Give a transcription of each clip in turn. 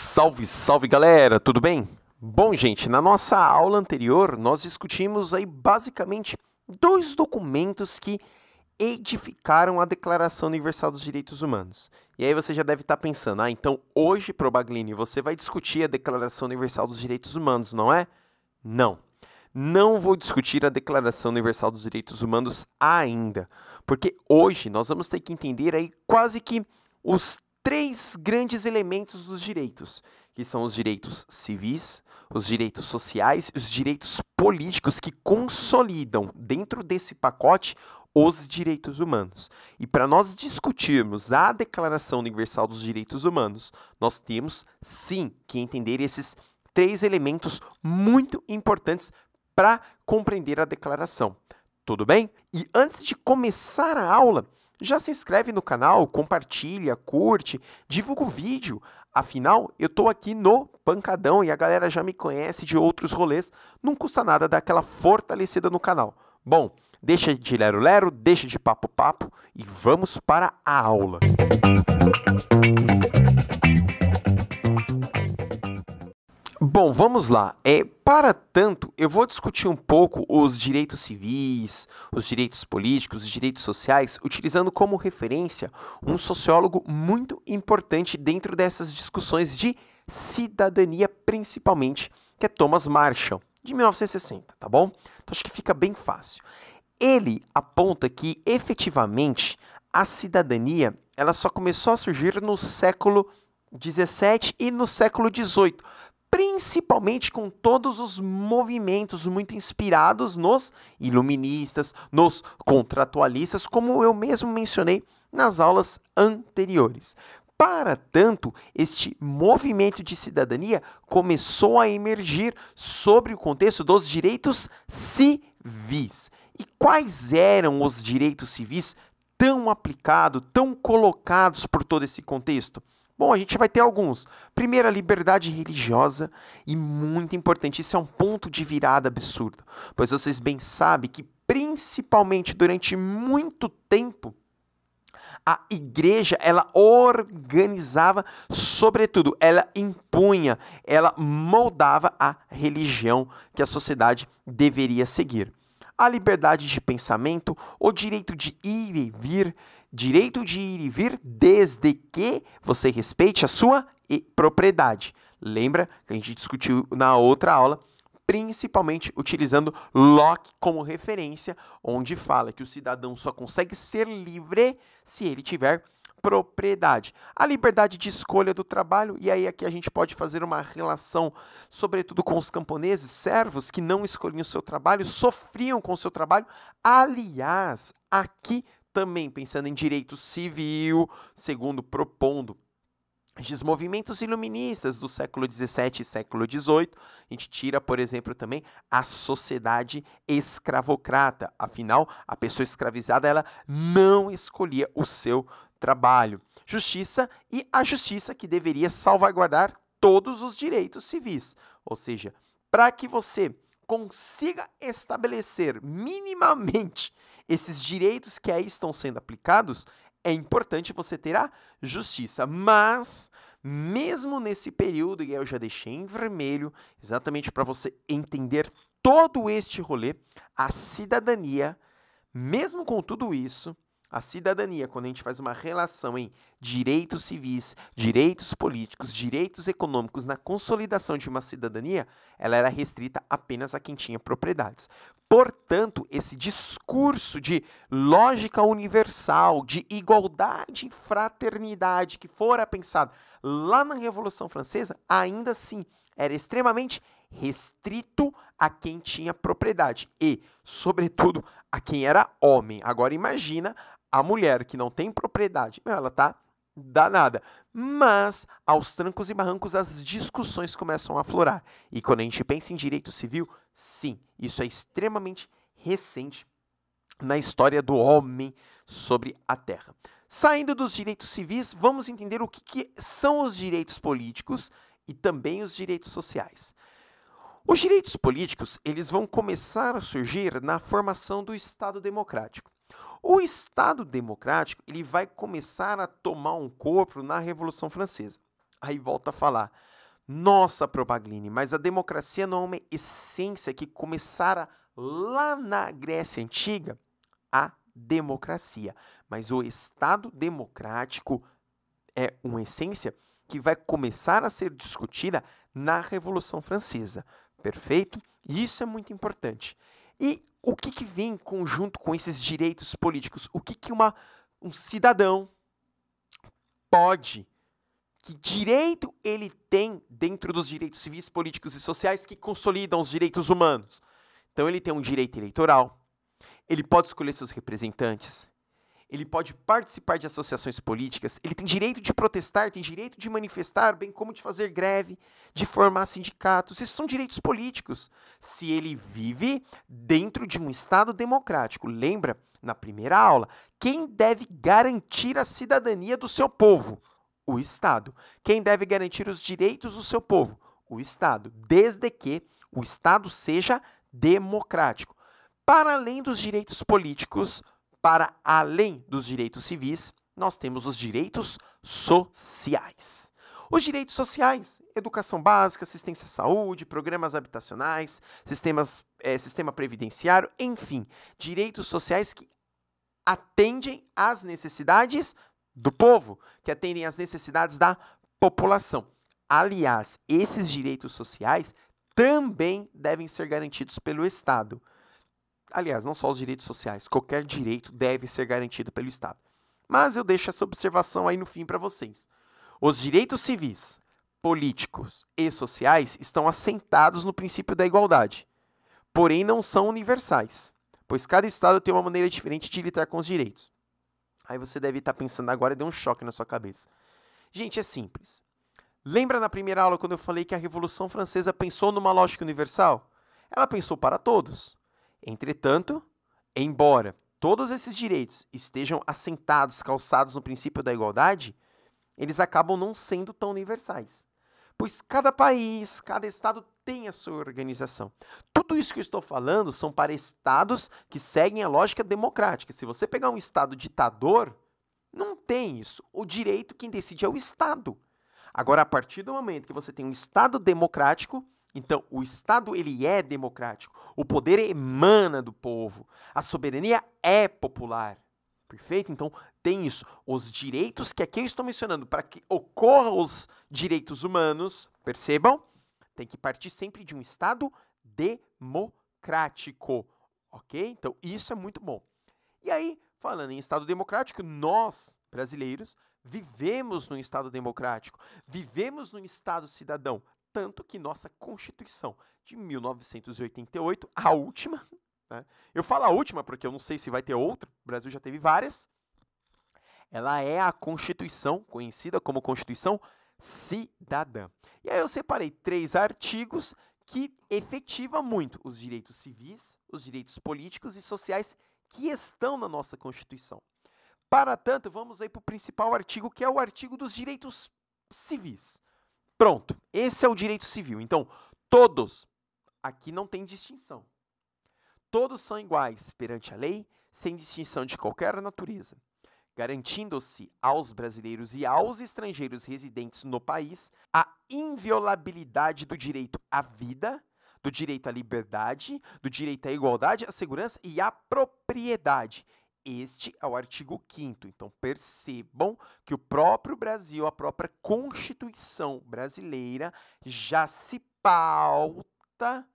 Salve, salve galera, tudo bem? Bom, gente, na nossa aula anterior nós discutimos aí basicamente dois documentos que edificaram a Declaração Universal dos Direitos Humanos. E aí você já deve estar tá pensando, ah, então hoje, Probaglini, você vai discutir a Declaração Universal dos Direitos Humanos, não é? Não. Não vou discutir a Declaração Universal dos Direitos Humanos ainda, porque hoje nós vamos ter que entender aí quase que os três grandes elementos dos direitos, que são os direitos civis, os direitos sociais e os direitos políticos que consolidam dentro desse pacote os direitos humanos. E para nós discutirmos a Declaração Universal dos Direitos Humanos, nós temos sim que entender esses três elementos muito importantes para compreender a declaração. Tudo bem? E antes de começar a aula, já se inscreve no canal, compartilha, curte, divulga o vídeo. Afinal, eu tô aqui no Pancadão e a galera já me conhece de outros rolês. Não custa nada dar aquela fortalecida no canal. Bom, deixa de lero-lero, deixa de papo-papo e vamos para a aula. Música Bom, vamos lá. É, para tanto, eu vou discutir um pouco os direitos civis, os direitos políticos, os direitos sociais, utilizando como referência um sociólogo muito importante dentro dessas discussões de cidadania, principalmente, que é Thomas Marshall, de 1960, tá bom? Então acho que fica bem fácil. Ele aponta que efetivamente a cidadania ela só começou a surgir no século 17 e no século 18, principalmente com todos os movimentos muito inspirados nos iluministas, nos contratualistas, como eu mesmo mencionei nas aulas anteriores. Para tanto, este movimento de cidadania começou a emergir sobre o contexto dos direitos civis. E quais eram os direitos civis tão aplicados, tão colocados por todo esse contexto? Bom, a gente vai ter alguns. Primeiro, a liberdade religiosa e muito importante, isso é um ponto de virada absurdo, pois vocês bem sabem que principalmente durante muito tempo a igreja ela organizava, sobretudo, ela impunha, ela moldava a religião que a sociedade deveria seguir. A liberdade de pensamento, o direito de ir e vir, direito de ir e vir desde que você respeite a sua propriedade. Lembra que a gente discutiu na outra aula, principalmente utilizando Locke como referência, onde fala que o cidadão só consegue ser livre se ele tiver propriedade. A liberdade de escolha do trabalho, e aí aqui a gente pode fazer uma relação, sobretudo com os camponeses, servos que não escolhiam o seu trabalho, sofriam com o seu trabalho. Aliás, aqui também pensando em direito civil, segundo propondo os movimentos iluministas do século XVII e século XVIII, a gente tira, por exemplo, também a sociedade escravocrata. Afinal, a pessoa escravizada ela não escolhia o seu trabalho. Justiça e a justiça que deveria salvaguardar todos os direitos civis. Ou seja, para que você consiga estabelecer minimamente esses direitos que aí estão sendo aplicados, é importante você ter a justiça. Mas, mesmo nesse período, e eu já deixei em vermelho, exatamente para você entender todo este rolê, a cidadania, mesmo com tudo isso, a cidadania, quando a gente faz uma relação em direitos civis, direitos políticos, direitos econômicos na consolidação de uma cidadania, ela era restrita apenas a quem tinha propriedades. Portanto, esse discurso de lógica universal, de igualdade e fraternidade que fora pensado lá na Revolução Francesa, ainda assim era extremamente restrito a quem tinha propriedade e, sobretudo, a quem era homem. Agora imagina a mulher que não tem propriedade, ela está danada. Mas, aos trancos e barrancos, as discussões começam a aflorar. E quando a gente pensa em direito civil, sim, isso é extremamente recente na história do homem sobre a terra. Saindo dos direitos civis, vamos entender o que, que são os direitos políticos e também os direitos sociais. Os direitos políticos eles vão começar a surgir na formação do Estado democrático. O Estado democrático ele vai começar a tomar um corpo na Revolução Francesa. Aí volta a falar, nossa, Propagline, mas a democracia não é uma essência que começara lá na Grécia Antiga? A democracia. Mas o Estado democrático é uma essência que vai começar a ser discutida na Revolução Francesa. Perfeito? isso é muito importante. E o que, que vem conjunto com esses direitos políticos? O que, que uma, um cidadão pode, que direito ele tem dentro dos direitos civis, políticos e sociais que consolidam os direitos humanos? Então, ele tem um direito eleitoral, ele pode escolher seus representantes, ele pode participar de associações políticas, ele tem direito de protestar, tem direito de manifestar, bem como de fazer greve, de formar sindicatos. Esses são direitos políticos, se ele vive dentro de um Estado democrático. Lembra, na primeira aula, quem deve garantir a cidadania do seu povo? O Estado. Quem deve garantir os direitos do seu povo? O Estado, desde que o Estado seja democrático. Para além dos direitos políticos, para além dos direitos civis, nós temos os direitos sociais. Os direitos sociais, educação básica, assistência à saúde, programas habitacionais, sistemas, é, sistema previdenciário, enfim, direitos sociais que atendem às necessidades do povo, que atendem às necessidades da população. Aliás, esses direitos sociais também devem ser garantidos pelo Estado aliás, não só os direitos sociais, qualquer direito deve ser garantido pelo Estado. Mas eu deixo essa observação aí no fim para vocês. Os direitos civis, políticos e sociais estão assentados no princípio da igualdade, porém não são universais, pois cada Estado tem uma maneira diferente de lidar com os direitos. Aí você deve estar tá pensando agora e deu um choque na sua cabeça. Gente, é simples. Lembra na primeira aula quando eu falei que a Revolução Francesa pensou numa lógica universal? Ela pensou para todos. Entretanto, embora todos esses direitos estejam assentados, calçados no princípio da igualdade, eles acabam não sendo tão universais. Pois cada país, cada estado tem a sua organização. Tudo isso que eu estou falando são para estados que seguem a lógica democrática. Se você pegar um estado ditador, não tem isso. O direito quem decide é o estado. Agora, a partir do momento que você tem um estado democrático, então, o Estado ele é democrático, o poder emana do povo, a soberania é popular. Perfeito? Então, tem isso. Os direitos que aqui eu estou mencionando, para que ocorram os direitos humanos, percebam, tem que partir sempre de um Estado democrático. Ok? Então, isso é muito bom. E aí, falando em Estado democrático, nós, brasileiros, vivemos num Estado democrático, vivemos num Estado cidadão. Tanto que nossa Constituição de 1988, a última, né? eu falo a última porque eu não sei se vai ter outra, o Brasil já teve várias, ela é a Constituição, conhecida como Constituição Cidadã. E aí eu separei três artigos que efetiva muito os direitos civis, os direitos políticos e sociais que estão na nossa Constituição. Para tanto, vamos aí para o principal artigo, que é o artigo dos direitos civis. Pronto, esse é o direito civil. Então, todos, aqui não tem distinção. Todos são iguais perante a lei, sem distinção de qualquer natureza, garantindo-se aos brasileiros e aos estrangeiros residentes no país a inviolabilidade do direito à vida, do direito à liberdade, do direito à igualdade, à segurança e à propriedade, este é o artigo 5. Então percebam que o próprio Brasil, a própria Constituição brasileira, já se pauta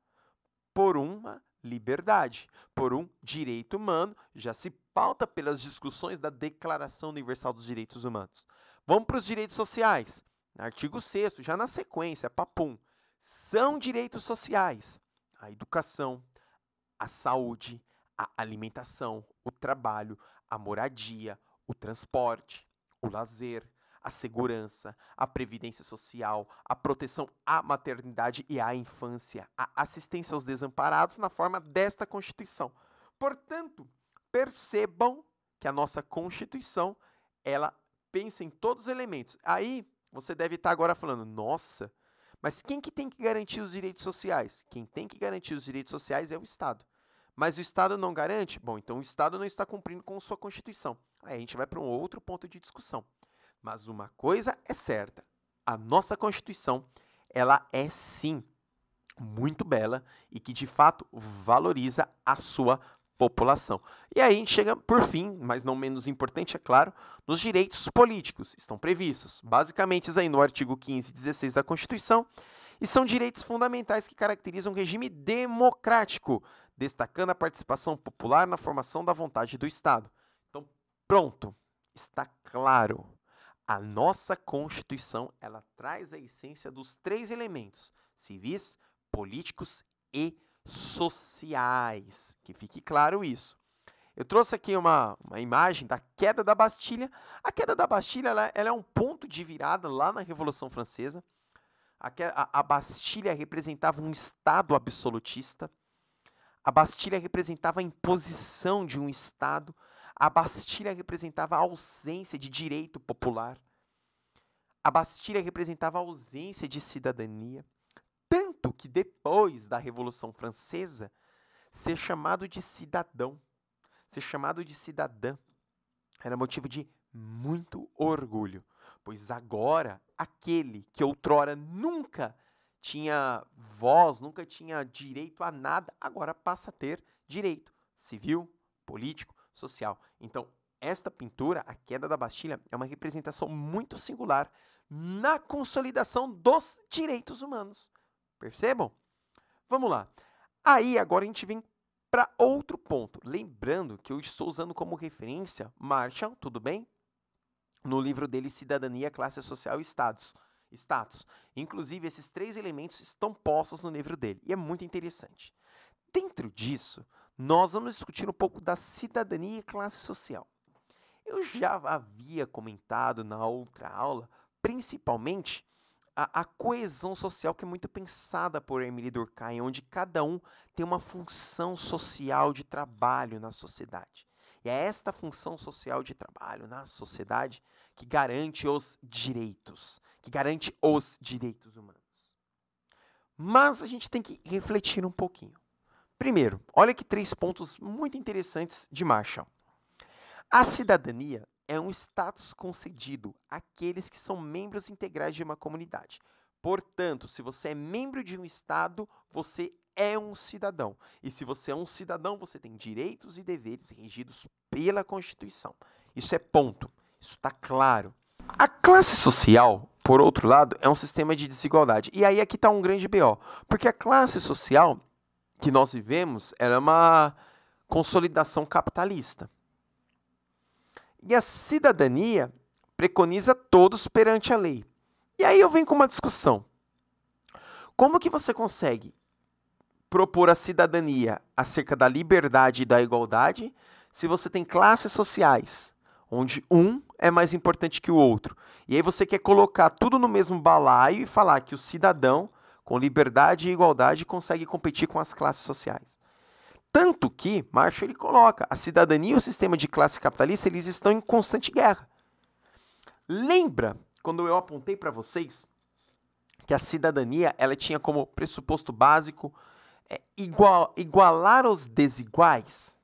por uma liberdade, por um direito humano, já se pauta pelas discussões da Declaração Universal dos Direitos Humanos. Vamos para os direitos sociais. Artigo 6, já na sequência, papum. São direitos sociais a educação, a saúde, a alimentação, o trabalho, a moradia, o transporte, o lazer, a segurança, a previdência social, a proteção à maternidade e à infância, a assistência aos desamparados na forma desta Constituição. Portanto, percebam que a nossa Constituição, ela pensa em todos os elementos. Aí, você deve estar agora falando: "Nossa, mas quem que tem que garantir os direitos sociais? Quem tem que garantir os direitos sociais é o Estado. Mas o Estado não garante? Bom, então o Estado não está cumprindo com sua Constituição. Aí a gente vai para um outro ponto de discussão. Mas uma coisa é certa: a nossa Constituição, ela é sim muito bela e que de fato valoriza a sua população. E aí a gente chega, por fim, mas não menos importante, é claro, nos direitos políticos. Estão previstos, basicamente, aí no artigo 15 e 16 da Constituição, e são direitos fundamentais que caracterizam um regime democrático, destacando a participação popular na formação da vontade do Estado. Então, pronto, está claro. A nossa Constituição, ela traz a essência dos três elementos: civis, políticos e sociais. Que fique claro isso. Eu trouxe aqui uma, uma imagem da queda da Bastilha. A queda da Bastilha ela, ela é um ponto de virada lá na Revolução Francesa. A, a, a Bastilha representava um Estado absolutista a Bastilha representava a imposição de um Estado, a Bastilha representava a ausência de direito popular, a Bastilha representava a ausência de cidadania, tanto que depois da Revolução Francesa, ser chamado de cidadão, ser chamado de cidadã, era motivo de muito orgulho, pois agora aquele que outrora nunca tinha voz, nunca tinha direito a nada, agora passa a ter direito civil, político, social. Então, esta pintura, a queda da Bastilha, é uma representação muito singular na consolidação dos direitos humanos. Percebam? Vamos lá. Aí agora a gente vem para outro ponto. Lembrando que eu estou usando como referência Marshall, tudo bem? No livro dele Cidadania, Classe Social e Estados status. Inclusive, esses três elementos estão postos no livro dele e é muito interessante. Dentro disso, nós vamos discutir um pouco da cidadania e classe social. Eu já havia comentado na outra aula, principalmente a, a, coesão social que é muito pensada por Emily Durkheim, onde cada um tem uma função social de trabalho na sociedade. E é esta função social de trabalho na sociedade que garante os direitos, que garante os direitos humanos. Mas a gente tem que refletir um pouquinho. Primeiro, olha que três pontos muito interessantes de Marshall. A cidadania é um status concedido àqueles que são membros integrais de uma comunidade. Portanto, se você é membro de um Estado, você é um cidadão. E se você é um cidadão, você tem direitos e deveres regidos pela Constituição. Isso é ponto. Isso está claro. A classe social, por outro lado, é um sistema de desigualdade. E aí aqui é está um grande BO. Porque a classe social que nós vivemos é uma consolidação capitalista. E a cidadania preconiza todos perante a lei. E aí eu venho com uma discussão. Como que você consegue propor a cidadania acerca da liberdade e da igualdade se você tem classes sociais onde um é mais importante que o outro. E aí você quer colocar tudo no mesmo balaio e falar que o cidadão, com liberdade e igualdade, consegue competir com as classes sociais. Tanto que, Marshall ele coloca, a cidadania e o sistema de classe capitalista eles estão em constante guerra. Lembra quando eu apontei para vocês que a cidadania ela tinha como pressuposto básico é, igual, igualar os desiguais?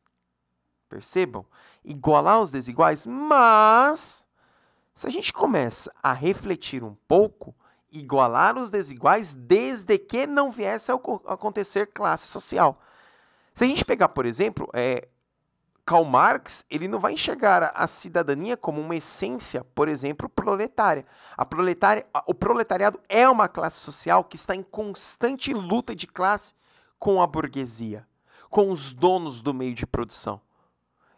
Percebam? igualar os desiguais, mas se a gente começa a refletir um pouco, igualar os desiguais desde que não viesse a acontecer classe social. Se a gente pegar, por exemplo, é, Karl Marx, ele não vai enxergar a cidadania como uma essência, por exemplo, proletária. A proletária o proletariado é uma classe social que está em constante luta de classe com a burguesia, com os donos do meio de produção.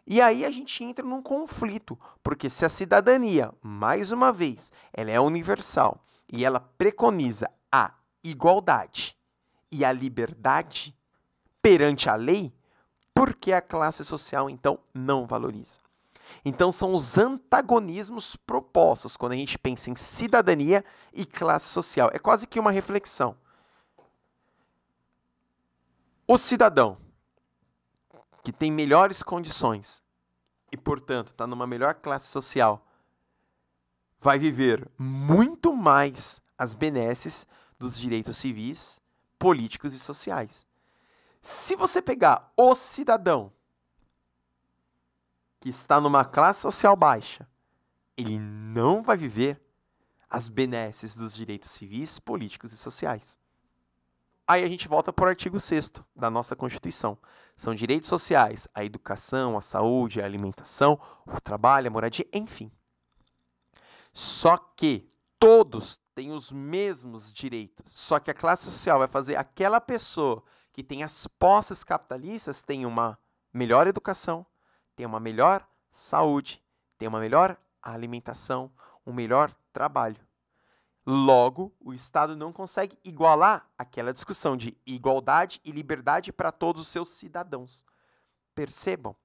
E aí a gente entra num conflito, porque se a cidadania, mais uma vez, ela é universal e ela preconiza a igualdade e a liberdade perante a lei, por que a classe social então não valoriza? Então são os antagonismos propostos quando a gente pensa em cidadania e classe social. É quase que uma reflexão. O cidadão que tem melhores condições e, portanto, está numa melhor classe social, vai viver muito mais as benesses dos direitos civis, políticos e sociais. Se você pegar o cidadão que está numa classe social baixa, ele não vai viver as benesses dos direitos civis, políticos e sociais. Aí a gente volta para o artigo 6 da nossa Constituição. São direitos sociais, a educação, a saúde, a alimentação, o trabalho, a moradia, enfim. Só que todos têm os mesmos direitos. Só que a classe social vai fazer aquela pessoa que tem as posses capitalistas tem uma melhor educação, tem uma melhor saúde, tem uma melhor alimentação, um melhor trabalho. Logo, o Estado não consegue igualar aquela discussão de igualdade e liberdade para todos os seus cidadãos. Percebam?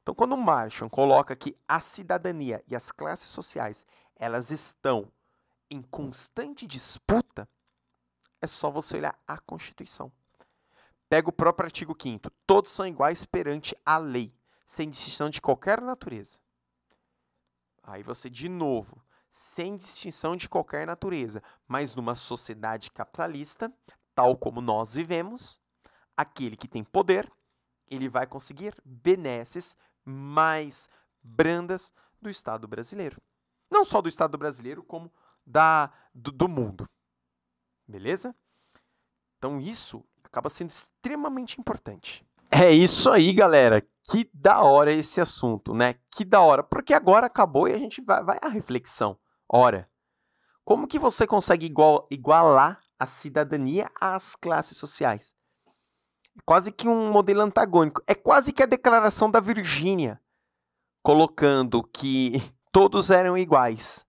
Então, quando Marshall coloca que a cidadania e as classes sociais elas estão em constante disputa, é só você olhar a Constituição. Pega o próprio artigo 5 Todos são iguais perante a lei, sem distinção de qualquer natureza. Aí você, de novo, sem distinção de qualquer natureza, mas numa sociedade capitalista, tal como nós vivemos, aquele que tem poder, ele vai conseguir benesses mais brandas do Estado brasileiro. Não só do Estado brasileiro, como da do, do mundo. Beleza? Então isso acaba sendo extremamente importante. É isso aí, galera. Que da hora esse assunto, né? Que da hora. Porque agora acabou e a gente vai, vai à reflexão. Ora, como que você consegue igual, igualar a cidadania às classes sociais? É quase que um modelo antagônico. É quase que a declaração da Virgínia, colocando que todos eram iguais.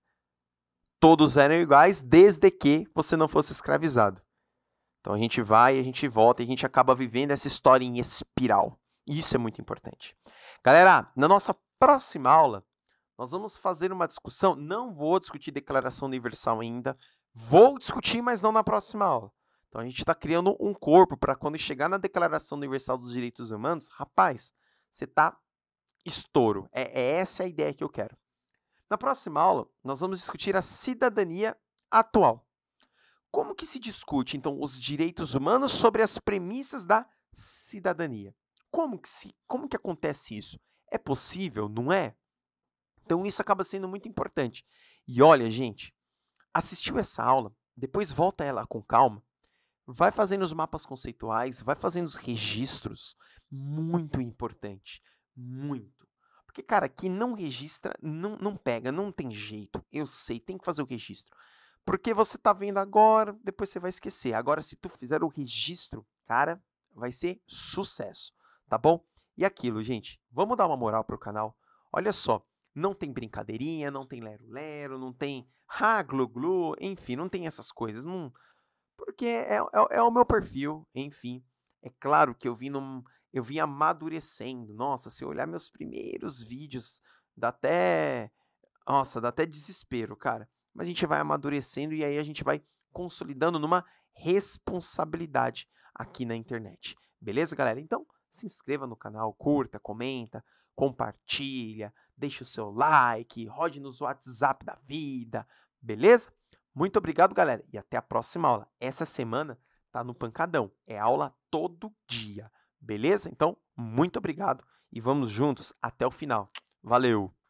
Todos eram iguais desde que você não fosse escravizado. Então a gente vai, a gente volta e a gente acaba vivendo essa história em espiral. Isso é muito importante. Galera, na nossa próxima aula, nós vamos fazer uma discussão. Não vou discutir declaração universal ainda. Vou discutir, mas não na próxima aula. Então a gente está criando um corpo para quando chegar na Declaração Universal dos Direitos Humanos, rapaz, você tá estouro. É, é essa a ideia que eu quero. Na próxima aula, nós vamos discutir a cidadania atual. Como que se discute, então, os direitos humanos sobre as premissas da cidadania? Como que, se, como que acontece isso? É possível? Não é? Então isso acaba sendo muito importante. E olha, gente, assistiu essa aula, depois volta ela com calma, vai fazendo os mapas conceituais, vai fazendo os registros, muito importante, muito. Porque, cara, que não registra, não, não pega, não tem jeito. Eu sei, tem que fazer o registro. Porque você tá vendo agora, depois você vai esquecer. Agora, se tu fizer o registro, cara, vai ser sucesso, tá bom? E aquilo, gente, vamos dar uma moral pro canal? Olha só, não tem brincadeirinha, não tem lero-lero, não tem ha, glu-glu, enfim, não tem essas coisas. Não, porque é, é, é, o meu perfil, enfim. É claro que eu vim, num, eu vim amadurecendo. Nossa, se eu olhar meus primeiros vídeos, dá até. Nossa, dá até desespero, cara. Mas a gente vai amadurecendo e aí a gente vai consolidando numa responsabilidade aqui na internet. Beleza, galera? Então, se inscreva no canal, curta, comenta, compartilha, deixe o seu like, rode nos WhatsApp da vida, beleza? Muito obrigado, galera, e até a próxima aula. Essa semana tá no pancadão, é aula todo dia, beleza? Então, muito obrigado e vamos juntos até o final. Valeu!